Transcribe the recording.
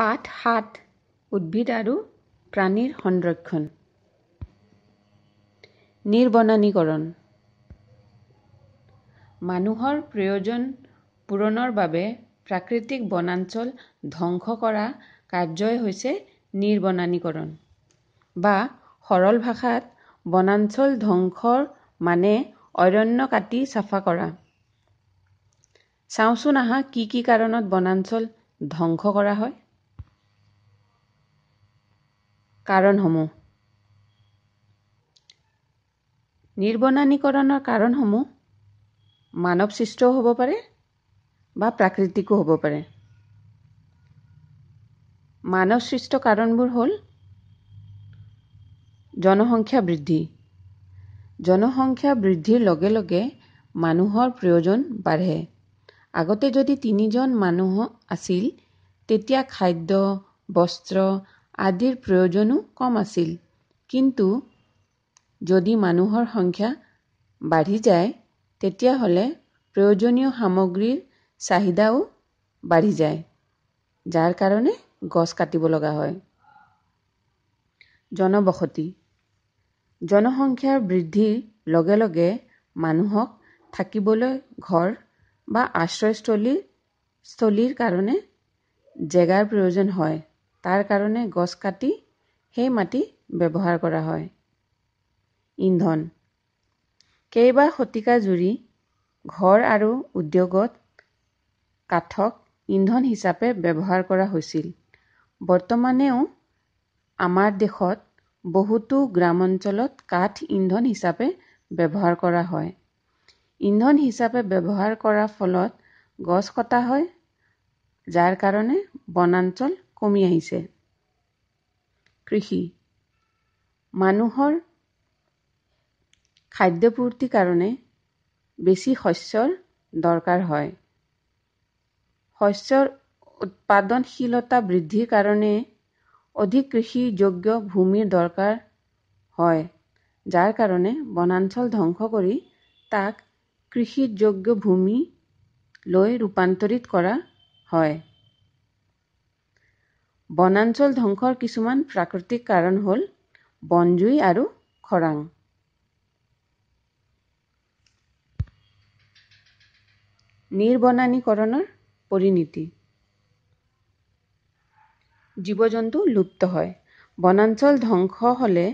পাঠ সাত উদ্ভিদ আৰু প্ৰাণীৰ সংৰক্ষণ নিৰ্বনানীকৰণ মানুহৰ প্ৰয়োজন পূৰণৰ বাবে প্ৰাকৃতিক বনাঞ্চল ধ্বংস কৰা কাৰ্যই হৈছে নিৰ্বনানীকৰণ বা সৰল ভাষাত বনাঞ্চল ধ্বংসৰ মানে অৰণ্য কাটি চাফা কৰা চাওঁচোন আহা কি কি কাৰণত বনাঞ্চল ধ্বংস কৰা হয় কাৰণসমূহ নিৰ্বনানীকৰণৰ কাৰণসমূহ মানৱ সৃষ্টও হ'ব পাৰে বা প্ৰাকৃতিকো হ'ব পাৰে মানৱ সৃষ্ট কাৰণবোৰ হ'ল জনসংখ্যা বৃদ্ধি জনসংখ্যা বৃদ্ধিৰ লগে লগে মানুহৰ প্ৰয়োজন বাঢ়ে আগতে যদি তিনিজন মানুহ আছিল তেতিয়া খাদ্য বস্ত্ৰ আদিৰ প্ৰয়োজনো কম আছিল কিন্তু যদি মানুহৰ সংখ্যা বাঢ়ি যায় তেতিয়াহ'লে প্ৰয়োজনীয় সামগ্ৰীৰ চাহিদাও বাঢ়ি যায় যাৰ কাৰণে গছ কাটিব লগা হয় জনবসতি জনসংখ্যাৰ বৃদ্ধিৰ লগে লগে মানুহক থাকিবলৈ ঘৰ বা আশ্ৰয়স্থলীৰ স্থলীৰ কাৰণে জেগাৰ প্ৰয়োজন হয় তাৰ কাৰণে গছ কাটি সেই মাটি ব্যৱহাৰ কৰা হয় ইন্ধন কেইবা শতিকা জুৰি ঘৰ আৰু উদ্যোগত কাঠক ইন্ধন হিচাপে ব্যৱহাৰ কৰা হৈছিল বৰ্তমানেও আমাৰ দেশত বহুতো গ্ৰামাঞ্চলত কাঠ ইন্ধন হিচাপে ব্যৱহাৰ কৰা হয় ইন্ধন হিচাপে ব্যৱহাৰ কৰাৰ ফলত গছ কটা হয় যাৰ কাৰণে বনাঞ্চল কমি আহিছে কৃষি মানুহৰ খাদ্যপূৰ্তিৰ কাৰণে বেছি শস্যৰ দৰকাৰ হয় শস্যৰ উৎপাদনশীলতা বৃদ্ধিৰ কাৰণে অধিক কৃষিযোগ্য ভূমিৰ দৰকাৰ হয় যাৰ কাৰণে বনাঞ্চল ধ্বংস কৰি তাক কৃষিযোগ্য ভূমিলৈ ৰূপান্তৰিত কৰা হয় বনাঞ্চল ধ্বংসৰ কিছুমান প্ৰাকৃতিক কাৰণ হ'ল বনজুই আৰু খৰাং নিৰ্বনানীকৰণৰ পৰিণীতি জীৱ জন্তু লুপ্ত হয় বনাঞ্চল ধ্বংস হ'লে